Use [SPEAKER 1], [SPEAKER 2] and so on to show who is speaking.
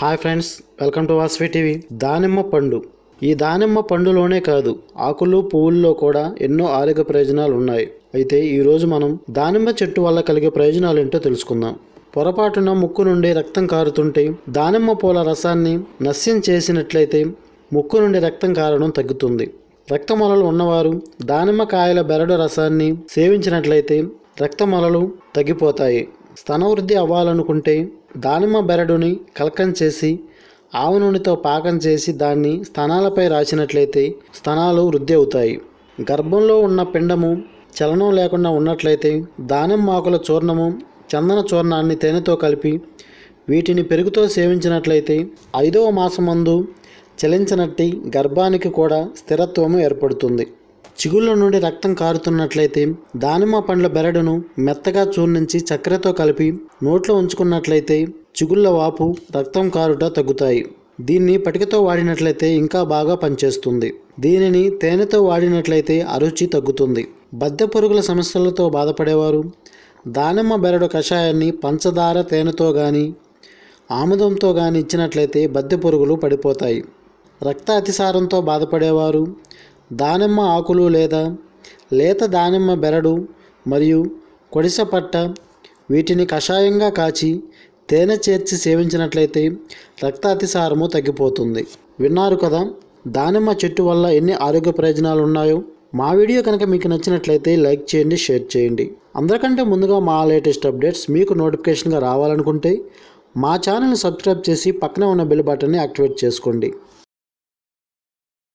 [SPEAKER 1] hi friends welcome to Vasvi TV దానిమ్మ పండు ఈ దానిమ్మ పండులోనే కాదు ఆకులు పువ్వుల్లో కూడా ఎన్నో ఆరోగ్య ప్రయోజనాలు ఉన్నాయి అయితే ఈరోజు మనం దానిమ్మ చెట్టు వల్ల కలిగే ప్రయోజనాలు ఏంటో తెలుసుకుందాం పొరపాటున ముక్కు నుండి రక్తం కారుతుంటే దానిమ్మ పూల రసాన్ని నస్యం చేసినట్లయితే ముక్కు నుండి రక్తం కారడం తగ్గుతుంది రక్తమలలు ఉన్నవారు దానిమ్మ కాయల బెరడు రసాన్ని సేవించినట్లయితే రక్తమలలు తగ్గిపోతాయి స్తనవృద్ధి అవ్వాలనుకుంటే దానిమ్మ బెరడుని కలకం చేసి ఆవు నూనెతో పాకం చేసి దాన్ని స్తనాలపై రాసినట్లయితే స్తనాలు వృద్ధి అవుతాయి గర్భంలో ఉన్న పిండము చలనం లేకుండా ఉన్నట్లయితే దానిమ్మ ఆకుల చూర్ణము చందన చూర్ణాన్ని తేనెతో కలిపి వీటిని పెరుగుతో సేవించినట్లయితే ఐదవ మందు చలించినట్టి గర్భానికి కూడా స్థిరత్వము ఏర్పడుతుంది చిగుళ్ళ నుండి రక్తం కారుతున్నట్లయితే దానిమ్మ పండ్ల బెరడును మెత్తగా చూర్ణించి చక్కెరతో కలిపి నోట్లో ఉంచుకున్నట్లయితే చిగుళ్ళ వాపు రక్తం కారుట తగ్గుతాయి దీన్ని పటికతో వాడినట్లయితే ఇంకా బాగా పనిచేస్తుంది దీనిని తేనెతో వాడినట్లయితే అరుచి తగ్గుతుంది బద్దె పురుగుల సమస్యలతో బాధపడేవారు దానిమ్మ బెరడు కషాయాన్ని పంచదార తేనెతో కానీ ఆముదంతో కానీ ఇచ్చినట్లయితే బద్దె పురుగులు పడిపోతాయి రక్త అతిసారంతో బాధపడేవారు దానిమ్మ ఆకులు లేదా లేత దానిమ్మ బెరడు మరియు కొడిసపట్ట వీటిని కషాయంగా కాచి తేనె చేర్చి సేవించినట్లయితే రక్త అతిసారము తగ్గిపోతుంది విన్నారు కదా దానిమ్మ చెట్టు వల్ల ఎన్ని ఆరోగ్య ప్రయోజనాలు ఉన్నాయో మా వీడియో కనుక మీకు నచ్చినట్లయితే లైక్ చేయండి షేర్ చేయండి అందరికంటే ముందుగా మా లేటెస్ట్ అప్డేట్స్ మీకు నోటిఫికేషన్గా రావాలనుకుంటే మా ఛానల్ని సబ్స్క్రైబ్ చేసి పక్కనే ఉన్న బెల్ బటన్ని యాక్టివేట్ చేసుకోండి